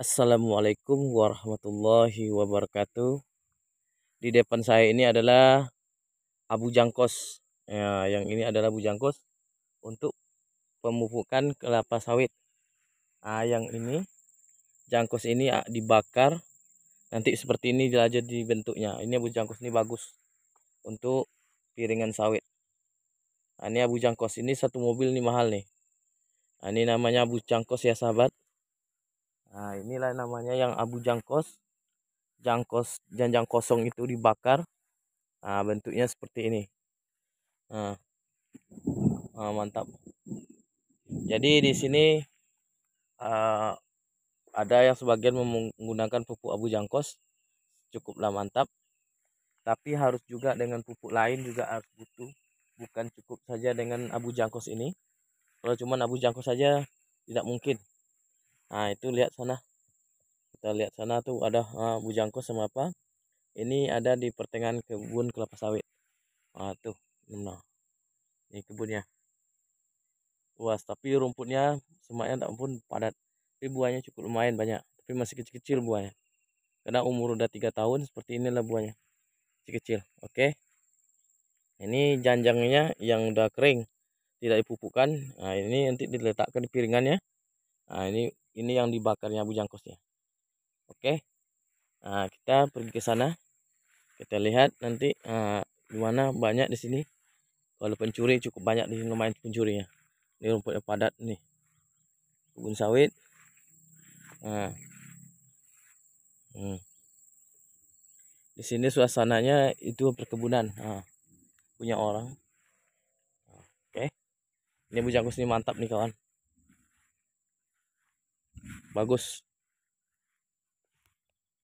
Assalamualaikum warahmatullahi wabarakatuh. Di depan saya ini adalah abu jangkos. Ya, yang ini adalah abu jangkos untuk pemupukan kelapa sawit. Nah, yang ini jangkos ini ah, dibakar nanti seperti ini aja di bentuknya. Ini abu jangkos ini bagus untuk piringan sawit. Nah, ini abu jangkos ini satu mobil ini mahal nih. Nah, ini namanya abu jangkos ya sahabat Nah, inilah namanya yang abu jangkos. Jangkos janjang kosong itu dibakar. Nah, bentuknya seperti ini. Nah, nah mantap. Jadi di sini uh, ada yang sebagian menggunakan pupuk abu jangkos. Cukuplah mantap. Tapi harus juga dengan pupuk lain juga harus butuh. Bukan cukup saja dengan abu jangkos ini. Kalau cuma abu jangkos saja tidak mungkin nah itu lihat sana kita lihat sana tuh ada uh, bujangko sama apa ini ada di pertengahan kebun kelapa sawit Nah tuh nah ini kebunnya luas tapi rumputnya semuanya tak pun padat tapi buahnya cukup lumayan banyak tapi masih kecil-kecil buahnya karena umur udah tiga tahun seperti inilah buahnya kecil-kecil oke okay. ini janjangnya yang udah kering tidak dipupukkan nah ini nanti diletakkan di piringannya nah ini ini yang dibakarnya bujangkosnya. kosnya oke nah, kita pergi ke sana kita lihat nanti uh, gimana banyak di sini kalau pencuri cukup banyak di sini lumayan pencurinya ini rumputnya padat nih kebun sawit nah. hmm. di sini suasananya itu perkebunan nah. punya orang oke ini bujang ini mantap nih kawan bagus